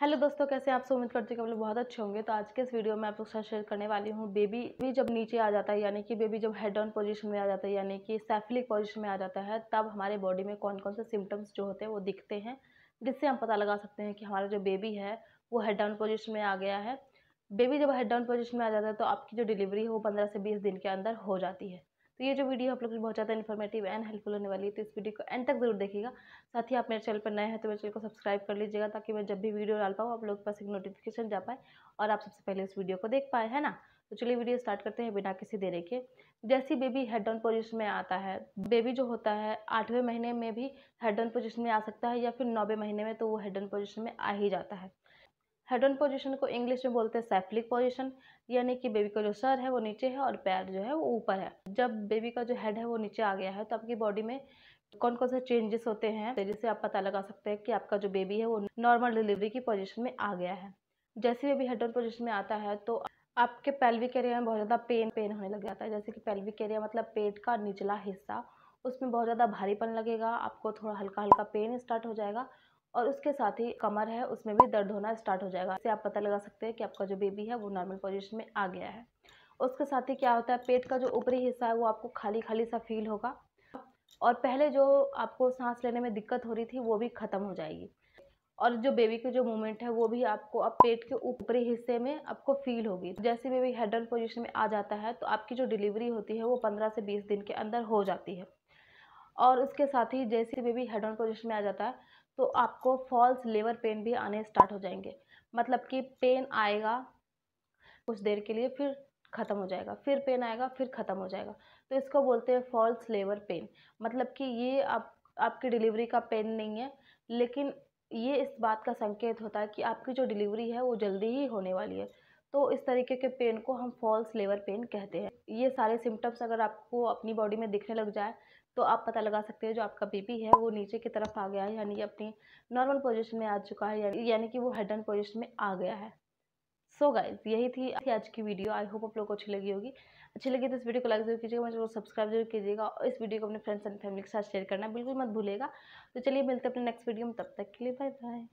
hello दोस्तों कैसे आप उम्मीद करते हैं कि आप लोग बहुत अच्छे होंगे तो आज के इस वीडियो में आप लोग साथ शेयर करने वाली हूँ बेबी भी जब नीचे आ जाता है यानी कि बेबी जब हेड ऑन पोजीशन में आ जाता है यानी कि सेफलिक पोजीशन में आ जाता है तब हमारे बॉडी में कौन कौन से सिम्टम्स जो होते हैं वो दिखते हैं जिससे हम पता लगा सकते हैं कि हमारा जो बेबी है वो हेड डाउन पोजिशन में आ गया है बेबी जब हेड डाउन पोजिशन में आ जाता है तो आपकी जो डिलीवरी है वो पंद्रह से बीस दिन के अंदर हो जाती है तो ये जो वीडियो आप लोग बहुत ज़्यादा इन्फॉर्मेटिव एंड हेल्पफुल होने वाली है तो इस वीडियो को एंड तक जरूर देखिएगा साथ ही आप मेरे चैनल पर नए हैं तो मेरे चैनल को सब्सक्राइब कर लीजिएगा ताकि मैं जब भी वीडियो डाल पाऊँ आप लोग के पास एक नोटिफिकेशन जा पाए और आप सबसे पहले उस वीडियो को देख पाए है ना तो चलिए वीडियो स्टार्ट करते हैं बिना किसी देरी के जैसे बेबी हेड डाउन पोजिशन में आता है बेबी जो होता है आठवें महीने में भी हेड डाउन पोजिशन में आ सकता है या फिर नौवें महीने में तो वो हेड डाउन पोजिशन में आ ही जाता है हेडन पोजिशन को इंग्लिश में बोलते हैं सेफ्लिक पोजिशन यानी कि बेबी का जो सर है वो नीचे है और पैर जो है वो ऊपर है जब बेबी का जो हेड है वो नीचे आ गया है तो आपकी बॉडी में कौन कौन से चेंजेस होते हैं तो जिससे आप पता लगा सकते हैं कि आपका जो बेबी है वो नॉर्मल डिलीवरी की पोजिशन में आ गया है जैसे बेबी हेड ऑन पोजिशन में आता है तो आपके पेल्विक एरिया में बहुत ज़्यादा पेन पेन होने लग जाता है जैसे कि पेल्विक एरिया मतलब पेट का निचला हिस्सा उसमें बहुत ज़्यादा भारीपन लगेगा आपको थोड़ा हल्का हल्का पेन स्टार्ट हो जाएगा और उसके साथ ही कमर है उसमें भी दर्द होना स्टार्ट हो जाएगा इससे आप पता लगा सकते हैं कि आपका जो बेबी है वो नॉर्मल पोजिशन में आ गया है उसके साथ ही क्या होता है पेट का जो ऊपरी हिस्सा है वो आपको खाली खाली सा फील होगा और पहले जो आपको सांस लेने में दिक्कत हो रही थी वो भी ख़त्म हो जाएगी और जो बेबी के जो मूवमेंट है वो भी आपको अब पेट के ऊपरी हिस्से में आपको फील होगी जैसे बेबी हेडल पोजिशन में आ जाता है तो आपकी जो डिलीवरी होती है वो पंद्रह से बीस दिन के अंदर हो जाती है और उसके साथ ही जैसे बेबी हेडल पोजिशन में आ जाता है तो आपको फॉल्स लेवर पेन भी आने स्टार्ट हो जाएंगे मतलब कि पेन आएगा कुछ देर के लिए फिर ख़त्म हो जाएगा फिर पेन आएगा फिर ख़त्म हो जाएगा तो इसको बोलते हैं फॉल्स लेवर पेन मतलब कि ये आप आपकी डिलीवरी का पेन नहीं है लेकिन ये इस बात का संकेत होता है कि आपकी जो डिलीवरी है वो जल्दी ही होने वाली है तो इस तरीके के पेन को हम फॉल्स लेवर पेन कहते हैं ये सारे सिम्टम्स अगर आपको अपनी बॉडी में दिखने लग जाए तो आप पता लगा सकते हैं जो आपका बीपी है वो नीचे की तरफ आ गया है यानी अपनी नॉर्मल पोजिशन में आ चुका है यानी कि वो हेड एंड पोजिशन में आ गया है सो so गाइज यही थी आज की वीडियो आई होप आप लोग को अच्छी लगी होगी अच्छी लगी तो इस वीडियो को लाइक जरूर कीजिएगा मुझे सब्सक्राइब जरूर कीजिएगा और इस वीडियो को अपने फ्रेंड्स एंड फैमिली के साथ शेयर करना बिल्कुल मत भूलेगा तो चलिए मिलते हैं अपने नेक्स्ट वीडियो में तब तक के लिए बाय बाय